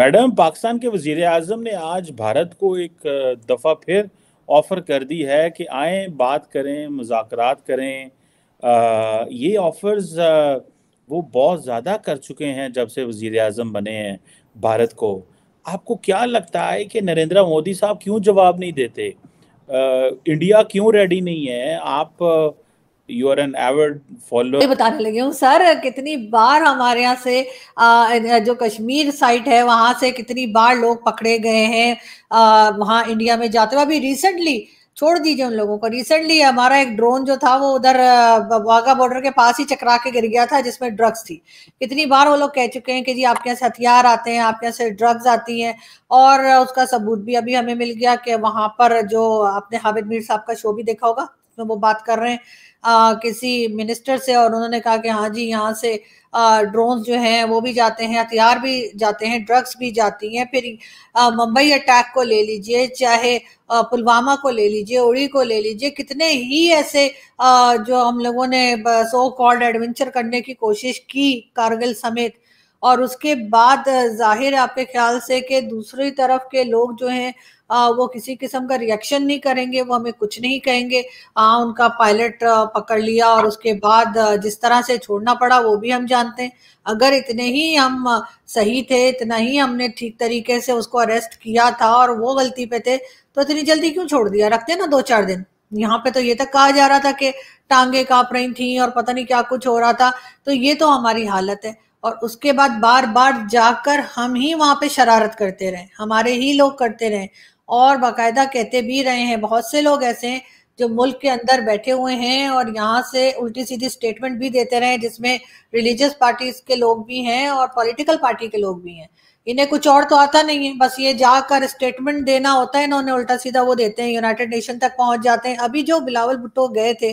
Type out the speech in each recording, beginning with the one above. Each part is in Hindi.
मैडम पाकिस्तान के वजीर अजम ने आज भारत को एक दफ़ा फिर ऑफ़र कर दी है कि आए बात करें मुजात करें आ, ये ऑफ़र्स वो बहुत ज़्यादा कर चुके हैं जब से वजीर अजम बने हैं भारत को आपको क्या लगता है कि नरेंद्र मोदी साहब क्यों जवाब नहीं देते आ, इंडिया क्यों रेडी नहीं है आप you are an avid follower बताने लगी हूँ सर कितनी बार हमारे यहाँ से आ, जो कश्मीर साइट है वहां से कितनी बार लोग पकड़े गए हैं आ, वहां इंडिया में जाते हुए अभी रिसेंटली छोड़ दीजिए उन लोगों को रिसेंटली हमारा एक ड्रोन जो था वो उधर वाघा बॉर्डर के पास ही चकरा के गिर गया था जिसमें ड्रग्स थी कितनी बार वो लोग कह चुके हैं कि जी आपके यहाँ से हथियार आते हैं आपके यहाँ से ड्रग्स आती हैं और उसका सबूत भी अभी हमें मिल गया कि वहां पर जो आपने हामिद मीर साहब का शो भी देखा होगा उसमें वो बात कर रहे हैं आ, किसी मिनिस्टर से और उन्होंने कहा कि हाँ जी यहाँ से ड्रोन जो हैं वो भी जाते हैं हथियार भी जाते हैं ड्रग्स भी जाती हैं फिर मुंबई अटैक को ले लीजिए चाहे पुलवामा को ले लीजिए उड़ी को ले लीजिए कितने ही ऐसे आ, जो हम लोगों ने सो कॉल्ड एडवेंचर करने की कोशिश की कारगिल समेत और उसके बाद जाहिर आपके ख्याल से कि दूसरी तरफ के लोग जो हैं आ, वो किसी किस्म का रिएक्शन नहीं करेंगे वो हमें कुछ नहीं कहेंगे आ, उनका पायलट पकड़ लिया और उसके बाद जिस तरह से छोड़ना पड़ा वो भी हम जानते हैं अगर इतने ही हम सही थे इतना ही हमने ठीक तरीके से उसको अरेस्ट किया था और वो गलती पे थे तो इतनी जल्दी क्यों छोड़ दिया रखते ना दो चार दिन यहाँ पे तो ये तक कहा जा रहा था कि टांगे काप रही थी और पता नहीं क्या कुछ हो रहा था तो ये तो हमारी हालत है और उसके बाद बार बार जाकर हम ही वहां पे शरारत करते रहे हमारे ही लोग करते रहे और बाकायदा कहते भी रहे हैं बहुत से लोग ऐसे हैं जो मुल्क के अंदर बैठे हुए हैं और यहाँ से उल्टी सीधी स्टेटमेंट भी देते रहे जिसमें रिलीजियस पार्टीज के लोग भी हैं और पॉलिटिकल पार्टी के लोग भी हैं इन्हें कुछ और तो आता नहीं है बस ये जाकर स्टेटमेंट देना होता है इन्होंने उल्टा सीधा वो देते हैं यूनाइटेड नेशन तक पहुंच जाते हैं अभी जो बिलावल भुट्टो गए थे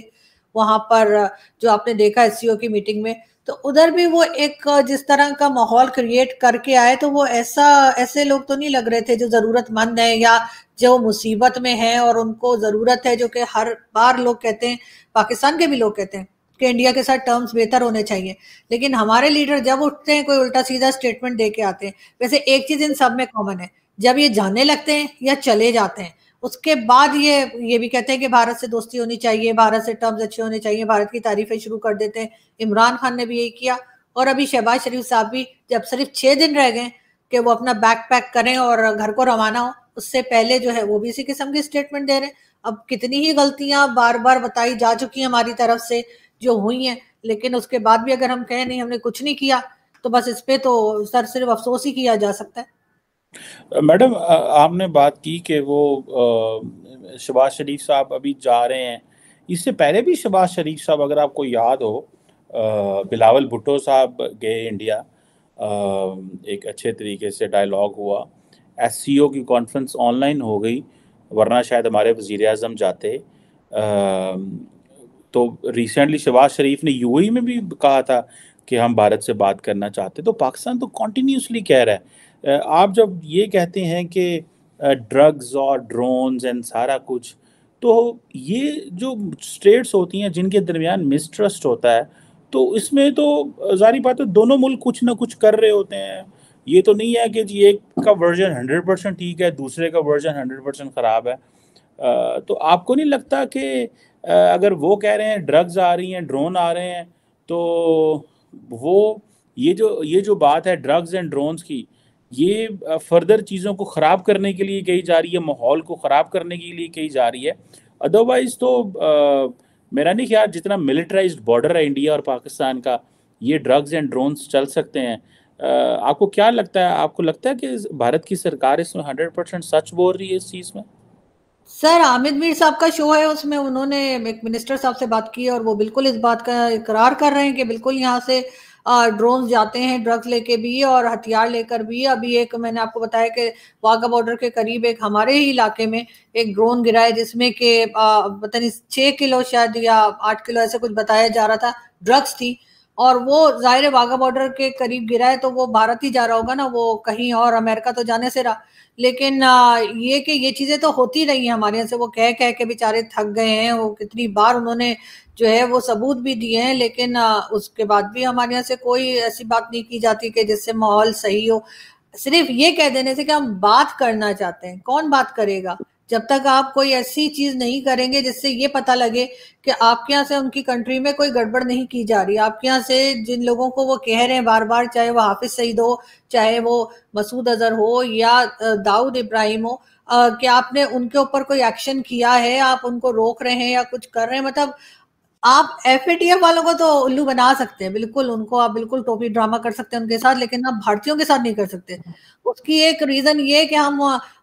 वहां पर जो आपने देखा एस की मीटिंग में तो उधर भी वो एक जिस तरह का माहौल क्रिएट करके आए तो वो ऐसा ऐसे लोग तो नहीं लग रहे थे जो ज़रूरतमंद हैं या जो मुसीबत में हैं और उनको ज़रूरत है जो कि हर बार लोग कहते हैं पाकिस्तान के भी लोग कहते हैं कि इंडिया के साथ टर्म्स बेहतर होने चाहिए लेकिन हमारे लीडर जब उठते हैं कोई उल्टा सीधा स्टेटमेंट दे के आते हैं वैसे एक चीज़ इन सब में कॉमन है जब ये जाने लगते हैं या चले जाते हैं उसके बाद ये ये भी कहते हैं कि भारत से दोस्ती होनी चाहिए भारत से टर्म्स अच्छे होने चाहिए भारत की तारीफें शुरू कर देते हैं इमरान खान ने भी यही किया और अभी शहबाज शरीफ साहब भी जब सिर्फ छः दिन रह गए कि वो अपना बैग पैक करें और घर को रवाना हो उससे पहले जो है वो भी इसी किस्म की स्टेटमेंट दे रहे हैं अब कितनी ही गलतियां बार बार बताई जा चुकी हैं हमारी तरफ से जो हुई हैं लेकिन उसके बाद भी अगर हम कहें नहीं हमने कुछ नहीं किया तो बस इस पर तो सर सिर्फ अफसोस ही किया जा सकता है मैडम आपने बात की कि वो शबाज शरीफ साहब अभी जा रहे हैं इससे पहले भी शबाज शरीफ साहब अगर आपको याद हो बिलावल भुट्टो साहब गए इंडिया एक अच्छे तरीके से डायलॉग हुआ एस की कॉन्फ्रेंस ऑनलाइन हो गई वरना शायद हमारे वज़ी अजम जाते तो रिसेंटली शबाज शरीफ ने यू e में भी कहा था कि हम भारत से बात करना चाहते तो पाकिस्तान तो कॉन्टीन्यूसली कह रहा है आप जब ये कहते हैं कि ड्रग्स और ड्रोन्स एंड सारा कुछ तो ये जो स्टेट्स होती हैं जिनके दरमियान मिसट्रस्ट होता है तो इसमें तो जारी बात है दोनों मुल्क कुछ ना कुछ कर रहे होते हैं ये तो नहीं है कि जी एक का वर्जन हंड्रेड परसेंट ठीक है दूसरे का वर्जन हंड्रेड परसेंट ख़राब है आ, तो आपको नहीं लगता कि अगर वो कह रहे हैं ड्रग्स आ रही हैं ड्रोन आ रहे हैं तो वो ये जो ये जो बात है ड्रग्स एंड ड्रोन्स की ये फर्दर चीज़ों को ख़राब करने के लिए कही जा रही है माहौल को ख़राब करने के लिए कही जा रही है अदरवाइज़ तो आ, मेरा नहीं ख्याल जितना मिलिट्राइज बॉर्डर है इंडिया और पाकिस्तान का ये ड्रग्स एंड ड्रोन्स चल सकते हैं आ, आपको क्या लगता है आपको लगता है कि भारत की सरकार इसमें हंड्रेड परसेंट सच बोल रही है इस चीज़ में सर आमिर मीर साहब का शो है उसमें उन्होंने एक मिनिस्टर साहब से बात की और वो बिल्कुल इस बात का इकरार कर रहे हैं कि बिल्कुल यहाँ से ड्रोन जाते हैं ड्रग्स लेके भी और हथियार लेकर भी अभी एक मैंने आपको बताया कि वाघा बॉर्डर के करीब एक हमारे ही इलाके में एक ड्रोन गिरा है जिसमें कि पता नहीं छः किलो शायद या आठ किलो ऐसे कुछ बताया जा रहा था ड्रग्स थी और वो जाहिर वाघा बॉर्डर के करीब गिरा है तो वो भारत ही जा रहा होगा ना वो कहीं और अमेरिका तो जाने से रहा लेकिन ये कि ये चीज़ें तो होती रही हैं हमारे यहाँ से वो कह कह के बेचारे थक गए हैं वो कितनी बार उन्होंने जो है वो सबूत भी दिए हैं लेकिन उसके बाद भी हमारे यहाँ से कोई ऐसी बात नहीं की जाती कि जिससे माहौल सही हो सिर्फ ये कह देने से कि हम बात करना चाहते हैं कौन बात करेगा जब तक आप कोई ऐसी चीज नहीं करेंगे जिससे ये पता लगे कि आपके यहाँ से उनकी कंट्री में कोई गड़बड़ नहीं की जा रही आपके यहाँ से जिन लोगों को वो कह रहे हैं बार बार चाहे वो हाफिज सईद हो चाहे वो मसूद अजहर हो या दाऊद इब्राहिम हो कि आपने उनके ऊपर कोई एक्शन किया है आप उनको रोक रहे हैं या कुछ कर रहे हैं मतलब आप एफ वालों को तो उल्लू बना सकते हैं बिल्कुल उनको आप बिल्कुल टोपी ड्रामा कर सकते हैं उनके साथ लेकिन आप भारतीयों के साथ नहीं कर सकते उसकी एक रीजन ये कि हम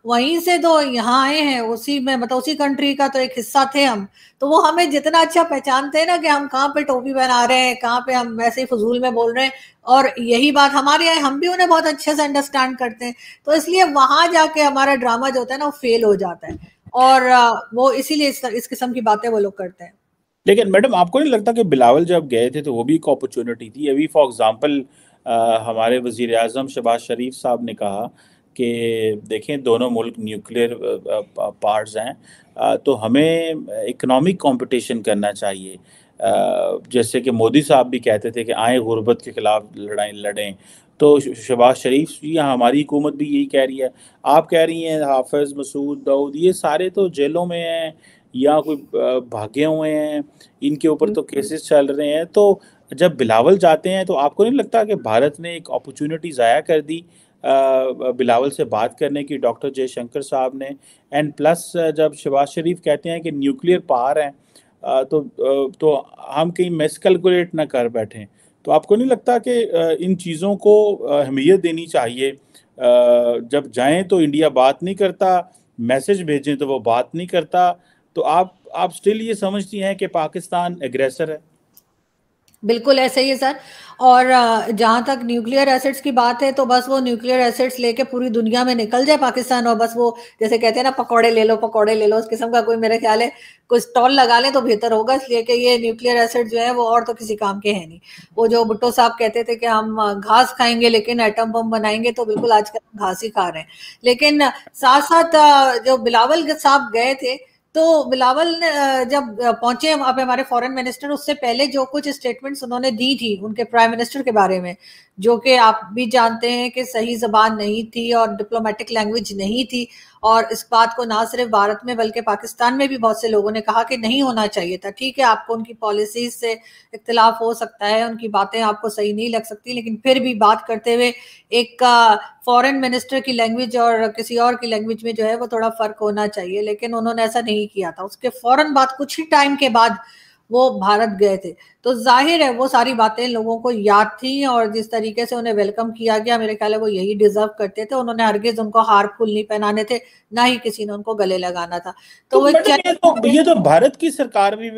वहीं से तो यहाँ आए हैं उसी में मतलब उसी कंट्री का तो एक हिस्सा थे हम तो वो हमें जितना अच्छा पहचानते हैं ना कि हम कहाँ पे टोपी बना रहे हैं कहाँ पे हम वैसे ही फजूल में बोल रहे हैं और यही बात हमारे यहाँ हम भी उन्हें बहुत अच्छे से अंडरस्टैंड करते हैं तो इसलिए वहां जाके हमारा ड्रामा जो होता है ना वो फेल हो जाता है और वो इसीलिए इस, इस किस्म की बातें वो लोग करते हैं लेकिन मैडम आपको नहीं लगता कि बिलावल जब गए थे तो वो भी एक अपॉर्चुनिटी थी अभी फॉर एग्ज़ाम्पल हमारे वजीर अजम शहबाज शरीफ साहब ने कहा कि देखें दोनों मुल्क न्यूक्लियर पार्ट्स हैं तो हमें इकनॉमिक कंपटीशन करना चाहिए जैसे कि मोदी साहब भी कहते थे कि आए गुरबत के ख़िलाफ़ लड़ाई लड़ें तो शहबाज शरीफ जी हमारी हुकूमत भी यही कह रही है आप कह रही हैं हाफिज़ मसूद दाऊद ये सारे तो जेलों में हैं या कोई भागे हुए हैं इनके ऊपर तो केसेस चल रहे हैं तो जब बिलावल जाते हैं तो आपको नहीं लगता कि भारत ने एक अपॉर्चुनिटी ज़ाया कर दी बिलावल से बात करने की डॉक्टर जयशंकर साहब ने एंड प्लस जब शहबाज शरीफ कहते हैं कि न्यूक्लियर पावर हैं तो तो हम कहीं मिसकलकुलेट ना कर बैठें तो आपको नहीं लगता कि इन चीज़ों को अहमियत देनी चाहिए जब जाएं तो इंडिया बात नहीं करता मैसेज भेजें तो वो बात नहीं करता तो आप आप स्टिल ये समझती हैं कि पाकिस्तान एग्रेसर है बिल्कुल ऐसे ही है सर और जहाँ तक न्यूक्लियर एसिड्स की बात है तो बस वो न्यूक्लियर एसिड्स लेके पूरी दुनिया में निकल जाए पाकिस्तान और बस वो जैसे कहते हैं ना पकोड़े ले लो पकोड़े ले लो उस किस्म का कोई मेरे ख्याल है कुछ स्टॉल लगा लें तो बेहतर होगा इसलिए कि ये न्यूक्लियर एसिड जो है वो और तो किसी काम के हैं नहीं वो जो भुट्टो साहब कहते थे कि हम घास खाएंगे लेकिन एटम बम बनाएंगे तो बिल्कुल आजकल हम घास ही खा रहे हैं लेकिन साथ साथ जो बिलावल साहब गए थे तो बिलावल ने जब पहुंचे आप हमारे फॉरेन मिनिस्टर उससे पहले जो कुछ स्टेटमेंट्स उन्होंने दी थी उनके प्राइम मिनिस्टर के बारे में जो कि आप भी जानते हैं कि सही जबान नहीं थी और डिप्लोमेटिक लैंग्वेज नहीं थी और इस बात को ना सिर्फ भारत में बल्कि पाकिस्तान में भी बहुत से लोगों ने कहा कि नहीं होना चाहिए था ठीक है आपको उनकी पॉलिसीज से इख्तलाफ हो सकता है उनकी बातें आपको सही नहीं लग सकती लेकिन फिर भी बात करते हुए एक फॉरेन मिनिस्टर की लैंग्वेज और किसी और की लैंग्वेज में जो है वो थोड़ा फर्क होना चाहिए लेकिन उन्होंने ऐसा नहीं किया था उसके फौरन बाद कुछ ही टाइम के बाद वो भारत गए थे तो जाहिर है वो सारी बातें लोगों को याद थी और जिस तरीके से उन्हें वेलकम किया गया मेरे ख्याल है वो यही डिजर्व करते थे उन्होंने हरगिज उनको हार फूल नहीं पहनाने थे ना ही किसी ने उनको गले लगाना था तो, तो वो तो ये तो भारत की सरकार भी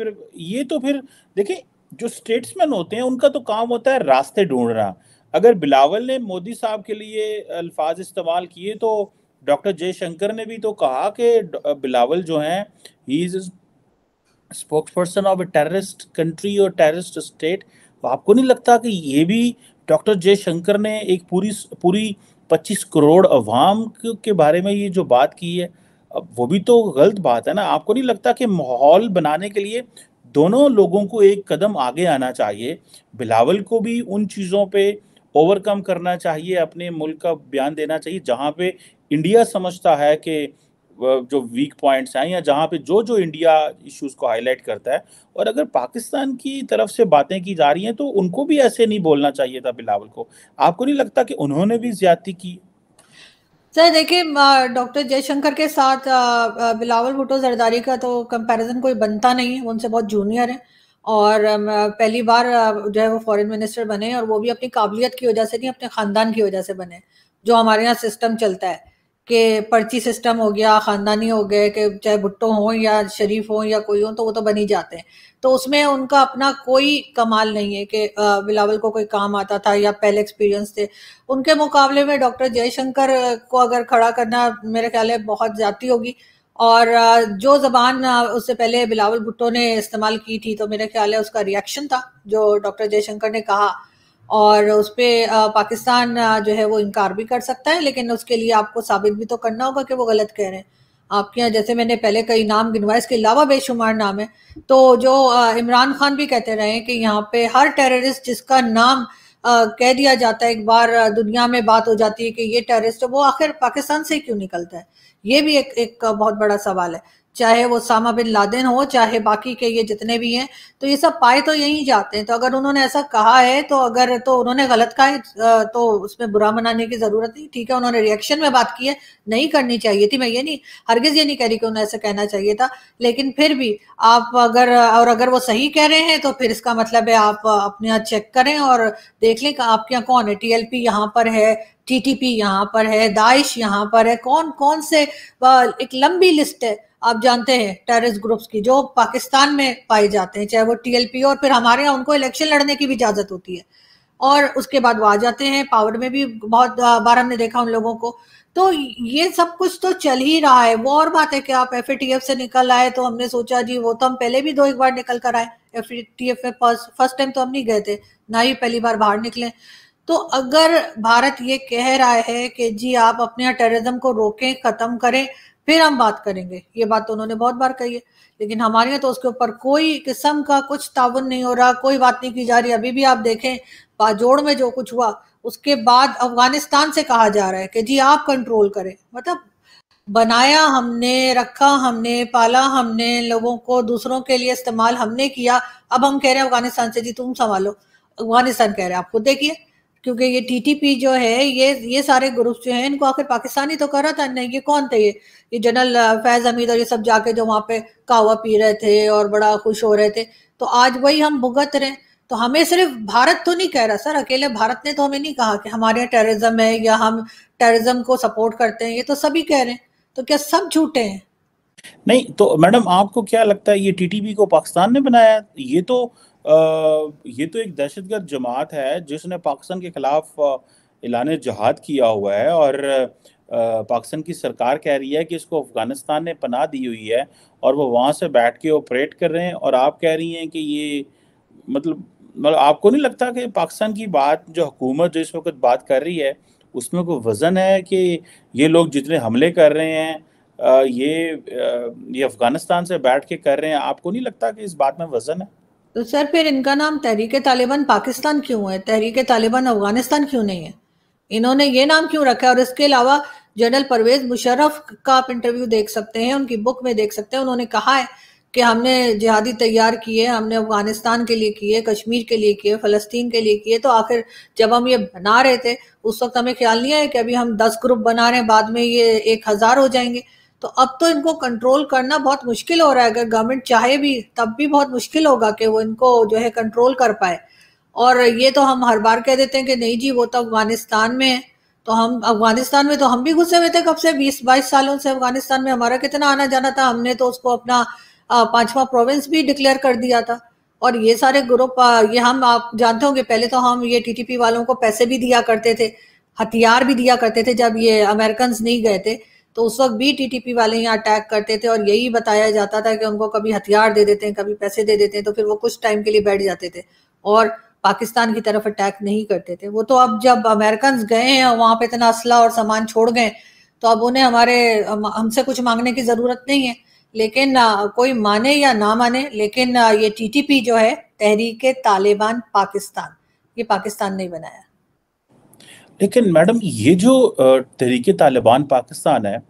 ये तो फिर देखिए जो स्टेट्समैन होते हैं उनका तो काम होता है रास्ते ढूंढना अगर बिलावल ने मोदी साहब के लिए अल्फाज इस्तेमाल किए तो डॉक्टर जयशंकर ने भी तो कहा कि बिलावल जो हैं he is spokesperson of a terrorist country और टेररिस्ट स्टेट आपको नहीं लगता कि ये भी डॉक्टर जयशंकर ने एक पूरी पूरी पच्चीस करोड़ अवाम के बारे में ये जो बात की है अब वो भी तो गलत बात है ना आपको नहीं लगता कि माहौल बनाने के लिए दोनों लोगों को एक कदम आगे आना चाहिए बिलावल को भी उन चीज़ों पे ओवरकम करना चाहिए अपने मुल्क का बयान देना चाहिए जहाँ पे इंडिया समझता है कि जो वीक पॉइंट्स हैं या जहाँ पे जो जो इंडिया इश्यूज को हाईलाइट करता है और अगर पाकिस्तान की तरफ से बातें की जा रही हैं तो उनको भी ऐसे नहीं बोलना चाहिए था बिलावल को आपको नहीं लगता कि उन्होंने भी ज्यादा की सर देखिए डॉक्टर जयशंकर के साथ बिलावल भुटो जरदारी का तो कंपैरिजन कोई बनता नहीं है उनसे बहुत जूनियर है और पहली बार जो है वो फॉरेन मिनिस्टर बने और वो भी अपनी काबिलियत की वजह से नहीं अपने ख़ानदान की वजह से बने जो हमारे यहाँ सिस्टम चलता है कि पर्ची सिस्टम हो गया ख़ानदानी हो गए कि चाहे भुट्टो हो या शरीफ हो या कोई हो तो वो तो बनी जाते हैं तो उसमें उनका अपना कोई कमाल नहीं है कि बिलावल को कोई काम आता था या पहले एक्सपीरियंस थे उनके मुकाबले में डॉक्टर जयशंकर को अगर खड़ा करना मेरे ख्याल है बहुत ज़्यादा होगी और जो ज़बान उससे पहले बिलावल भुट्टो ने इस्तेमाल की थी तो मेरे ख्याल है उसका रिएक्शन था जो डॉक्टर जयशंकर ने कहा और उस पर पाकिस्तान जो है वो इनकार भी कर सकता है लेकिन उसके लिए आपको साबित भी तो करना होगा कि वो गलत कह रहे हैं आपके यहाँ जैसे मैंने पहले कई नाम गिनवाए इसके अलावा बेशुमार नाम है तो जो इमरान खान भी कहते रहे कि यहाँ पे हर टेररिस्ट जिसका नाम कह दिया जाता है एक बार दुनिया में बात हो जाती है कि ये टेररिस्ट है वो आखिर पाकिस्तान से क्यों निकलता है ये भी एक एक बहुत बड़ा सवाल है चाहे वो सामा बिन लादेन हो चाहे बाकी के ये जितने भी हैं तो ये सब पाए तो यहीं जाते हैं तो अगर उन्होंने ऐसा कहा है तो अगर तो उन्होंने गलत कहा है तो उसमें बुरा मनाने की ज़रूरत नहीं ठीक है उन्होंने रिएक्शन में बात की है नहीं करनी चाहिए थी मैं ये नहीं हरगिज़ ये नहीं कह रही कि उन्हें ऐसा कहना चाहिए था लेकिन फिर भी आप अगर और अगर वो सही कह रहे हैं तो फिर इसका मतलब है आप अपने यहाँ चेक करें और देख लें कि आपके यहाँ कौन है टी एल पी यहाँ पर है टी टी पी यहाँ पर है दाइश यहाँ पर है कौन कौन से एक लंबी लिस्ट है आप जानते हैं टेररिस्ट ग्रुप्स की जो पाकिस्तान में पाए जाते हैं चाहे वो टीएलपी और फिर हमारे यहाँ उनको इलेक्शन लड़ने की भी इजाज़त होती है और उसके बाद वो आ जाते हैं पावर में भी बहुत बार हमने देखा उन लोगों को तो ये सब कुछ तो चल ही रहा है वो और बात है कि आप एफ से निकल आए तो हमने सोचा जी वो तो हम पहले भी दो एक बार निकल कर आए एफ टी एफ में फर्स्ट टाइम तो हम नहीं गए थे ना ही पहली बार बाहर निकले तो अगर भारत ये कह रहा है कि जी आप अपने यहाँ टेररिज्म को रोकें ख़त्म करें फिर हम बात करेंगे ये बात तो उन्होंने बहुत बार कही है लेकिन हमारे यहाँ तो उसके ऊपर कोई किस्म का कुछ ताउन नहीं हो रहा कोई बात नहीं की जा रही अभी भी आप देखें बाजोड़ में जो कुछ हुआ उसके बाद अफगानिस्तान से कहा जा रहा है कि जी आप कंट्रोल करें मतलब बनाया हमने रखा हमने पाला हमने लोगों को दूसरों के लिए इस्तेमाल हमने किया अब हम कह रहे हैं अफगानिस्तान से जी तुम संभालो अफगानिस्तान कह रहे हैं आप खुद देखिए क्योंकि ये टीटीपी जो है ये ये सारे ग्रुप जो हैं इनको आखिर पाकिस्तानी तो कर रहा था नहीं ये कौन थे ये ये जनरल फैज हमीद और ये सब जाके जो वहाँ पे कावा पी रहे थे और बड़ा खुश हो रहे थे तो आज वही हम भुगत रहे तो हमें सिर्फ भारत तो नहीं कह रहा सर अकेले भारत ने तो हमें नहीं कहा कि हमारे यहाँ टेररिज्म है या हम टेररिज्म को सपोर्ट करते हैं ये तो सभी कह रहे हैं तो क्या सब झूठे हैं नहीं तो मैडम आपको क्या लगता है ये टीटीपी को पाकिस्तान ने बनाया ये तो ये तो एक दहशतगर्द जमात है जिसने पाकिस्तान के खिलाफ ऐलान जहाद किया हुआ है और पाकिस्तान की सरकार कह रही है कि इसको अफ़गानिस्तान ने पनाह दी हुई है और वो वहाँ से बैठ के ऑपरेट कर रहे हैं और आप कह रही हैं कि ये मतलब मतलब आपको नहीं लगता कि पाकिस्तान की बात जो हुकूमत जो इस वक्त बात कर रही है उसमें कोई वज़न है कि ये लोग जितने हमले कर रहे हैं ये ये अफ़गानिस्तान से बैठ के कर रहे हैं आपको नहीं लगता कि इस बात में वज़न है तो सर फिर इनका नाम तहरीक तालिबान पाकिस्तान क्यों है तहरीक तालिबान अफगानिस्तान क्यों नहीं है इन्होंने ये नाम क्यों रखा है और इसके अलावा जनरल परवेज मुशर्रफ का आप इंटरव्यू देख सकते हैं उनकी बुक में देख सकते हैं उन्होंने कहा है कि हमने जिहादी तैयार किए हमने अफगानिस्तान के लिए किए कश्मीर के लिए किए फ़लस्तीन के लिए किए तो आखिर जब हम ये बना रहे थे उस वक्त हमें ख्याल नहीं आया कि अभी हम दस ग्रुप बना रहे हैं बाद में ये एक हज़ार हो जाएंगे तो अब तो इनको कंट्रोल करना बहुत मुश्किल हो रहा है अगर गवर्नमेंट चाहे भी तब भी बहुत मुश्किल होगा कि वो इनको जो है कंट्रोल कर पाए और ये तो हम हर बार कह देते हैं कि नहीं जी वो तो अफगानिस्तान में है तो हम अफगानिस्तान में तो हम भी घुसे हुए थे कब से बीस बाईस सालों से अफगानिस्तान में हमारा कितना आना जाना था हमने तो उसको अपना पांचवा प्रोविंस भी डिक्लेयर कर दिया था और ये सारे ग्रुप ये हम आप जानते होंगे पहले तो हम ये टीटीपी वालों को पैसे भी दिया करते थे हथियार भी दिया करते थे जब ये अमेरिकन नहीं गए थे तो उस वक्त भी टीटीपी वाले यहाँ अटैक करते थे और यही बताया जाता था कि उनको कभी हथियार दे देते हैं कभी पैसे दे देते हैं तो फिर वो कुछ टाइम के लिए बैठ जाते थे और पाकिस्तान की तरफ अटैक नहीं करते थे वो तो अब जब अमेरिकन गए हैं और वहाँ पे इतना असला और सामान छोड़ गए तो अब उन्हें हमारे हमसे कुछ मांगने की ज़रूरत नहीं है लेकिन कोई माने या ना माने लेकिन ये टीटीपी जो है तहरीक तालिबान पाकिस्तान ये पाकिस्तान ने बनाया लेकिन मैडम ये जो तहरीक तालिबान पाकिस्तान है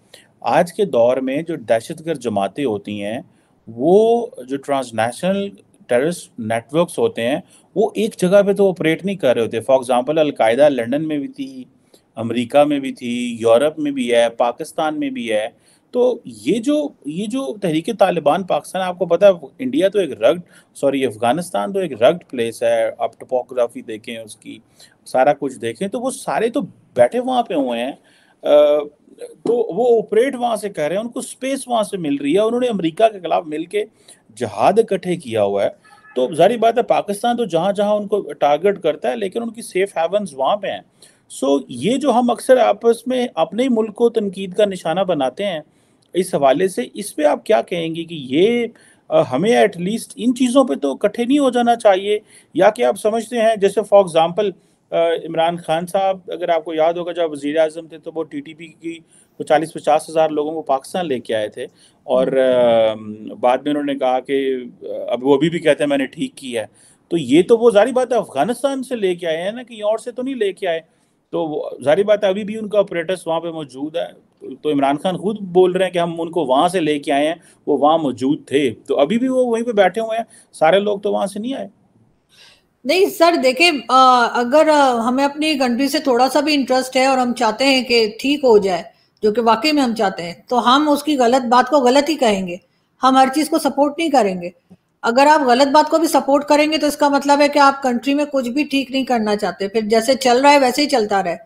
आज के दौर में जो दहशतगर्द जमातें होती हैं वो जो ट्रांसनेशनल टेररिस्ट नेटवर्क्स होते हैं वो एक जगह पे तो ऑपरेट नहीं कर रहे होते फॉर एग्जांपल अलकायदा लंदन में भी थी अमेरिका में भी थी यूरोप में भी है पाकिस्तान में भी है तो ये जो ये जो तहरीक तालिबान पाकिस्तान आपको पता है इंडिया तो एक रग्ड सॉरी अफ़गानिस्तान तो एक रग्ड प्लेस है आप टोपोग्राफी देखें उसकी सारा कुछ देखें तो वो सारे तो बैठे वहाँ पे हुए हैं तो वो ऑपरेट वहाँ से कर रहे हैं उनको स्पेस वहाँ से मिल रही है उन्होंने अमरीका के खिलाफ मिल के जहाद इकट्ठे किया हुआ है तो जारी बात है पाकिस्तान तो जहाँ जहाँ उनको टारगेट करता है लेकिन उनकी सेफ हैवन वहाँ पे हैं सो so, ये जो हम अक्सर आपस में अपने ही मुल्क को तनकीद का निशाना बनाते हैं इस हवाले से इस पर आप क्या कहेंगे कि ये हमें एटलीस्ट इन चीज़ों पे तो इकट्ठे नहीं हो जाना चाहिए या कि आप समझते हैं जैसे फॉर एग्ज़ाम्पल इमरान खान साहब अगर आपको याद होगा जब वज़ी अजम थे तो वो टी टी पी की चालीस पचास हज़ार लोगों को पाकिस्तान लेके आए थे और हम्म। बाद में उन्होंने कहा कि अब वो अभी भी कहते हैं मैंने ठीक की है तो ये तो वो जारी बात है अफ़गानिस्तान से लेके आए हैं ना कहीं और से तो नहीं लेके आए तो जारी बात है अभी भी उनका ऑपरेटर्स वहाँ पे मौजूद है तो इमरान खान खुद बोल रहे हैं कि हम उनको वहाँ से लेके आए हैं वो वहाँ मौजूद थे तो अभी भी वो वहीं पे बैठे हुए हैं सारे लोग तो वहाँ से नहीं आए नहीं सर देखिए अगर हमें अपनी कंट्री से थोड़ा सा भी इंटरेस्ट है और हम चाहते हैं कि ठीक हो जाए जो कि वाकई में हम चाहते हैं तो हम उसकी गलत बात को गलत ही कहेंगे हम हर चीज़ को सपोर्ट नहीं करेंगे अगर आप गलत बात को भी सपोर्ट करेंगे तो इसका मतलब है कि आप कंट्री में कुछ भी ठीक नहीं करना चाहते फिर जैसे चल रहा है वैसे ही चलता रहे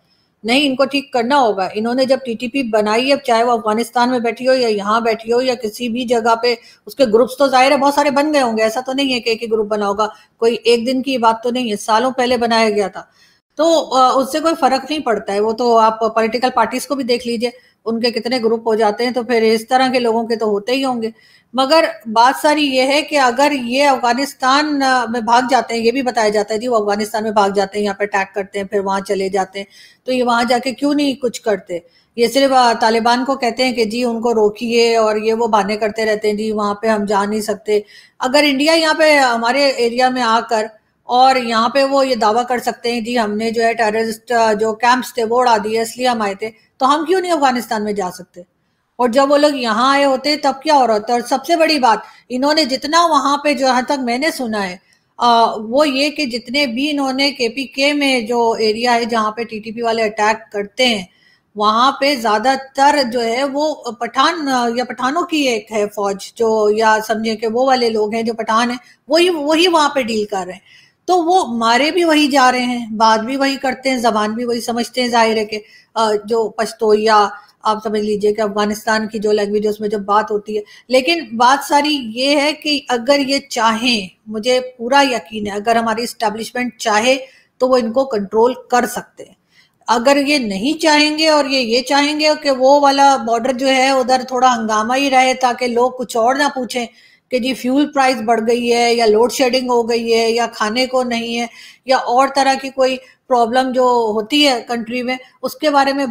नहीं इनको ठीक करना होगा इन्होंने जब टीटीपी बनाई है चाहे वो अफगानिस्तान में बैठी हो या यहाँ बैठी हो या किसी भी जगह पे उसके ग्रुप्स तो जाहिर है बहुत सारे बन गए होंगे ऐसा तो नहीं है कि एक ही ग्रुप बना होगा कोई एक दिन की बात तो नहीं है सालों पहले बनाया गया था तो उससे कोई फर्क नहीं पड़ता है वो तो आप पॉलिटिकल पार्टीज को भी देख लीजिए उनके कितने ग्रुप हो जाते हैं तो फिर इस तरह के लोगों के तो होते ही होंगे मगर बात सारी ये है कि अगर ये अफगानिस्तान में भाग जाते हैं ये भी बताया जाता है जी वो अफगानिस्तान में भाग जाते हैं यहाँ पर अटैक करते हैं फिर वहां चले जाते हैं तो ये वहां जाके क्यों नहीं कुछ करते ये सिर्फ तालिबान को कहते हैं कि जी उनको रोकिए और ये वो बहाने करते रहते हैं जी वहां पे हम जा नहीं सकते अगर इंडिया यहाँ पे हमारे एरिया में आकर और यहाँ पे वो ये दावा कर सकते हैं जी हमने जो है टेररिस्ट जो कैंप्स थे वो उड़ा दिए इसलिए हम आए थे तो हम क्यों नहीं अफगानिस्तान में जा सकते और जब वो लोग यहाँ आए होते तब क्या हो रहा था और सबसे बड़ी बात इन्होंने जितना वहां पे जहां तक मैंने सुना है आ, वो ये कि जितने भी इन्होंने के में जो एरिया है जहाँ पे टीटीपी वाले अटैक करते हैं वहां पे ज्यादातर जो है वो पठान या पठानों की एक है फौज जो या समझे कि वो वाले लोग हैं जो पठान है वही वही वहां पे डील कर रहे हैं तो वो मारे भी वही जा रहे हैं बात भी वही करते हैं जबान भी वही समझते हैं जाहिर है कि जो पश्तोया आप समझ लीजिए कि अफगानिस्तान की जो लैंग्वेज उसमें जब बात होती है लेकिन बात सारी ये है कि अगर ये चाहें मुझे पूरा यकीन है अगर हमारी इस्टेब्लिशमेंट चाहे तो वो इनको कंट्रोल कर सकते हैं अगर ये नहीं चाहेंगे और ये ये चाहेंगे कि वो वाला बॉर्डर जो है उधर थोड़ा हंगामा ही रहे ताकि लोग कुछ और ना पूछें कि जी फ्यूल प्राइस बढ़ गई है या लोड शेडिंग हो गई है या खाने को नहीं है या और तरह की कोई प्रॉब्लम जो होती है कंट्री में उसके बारे में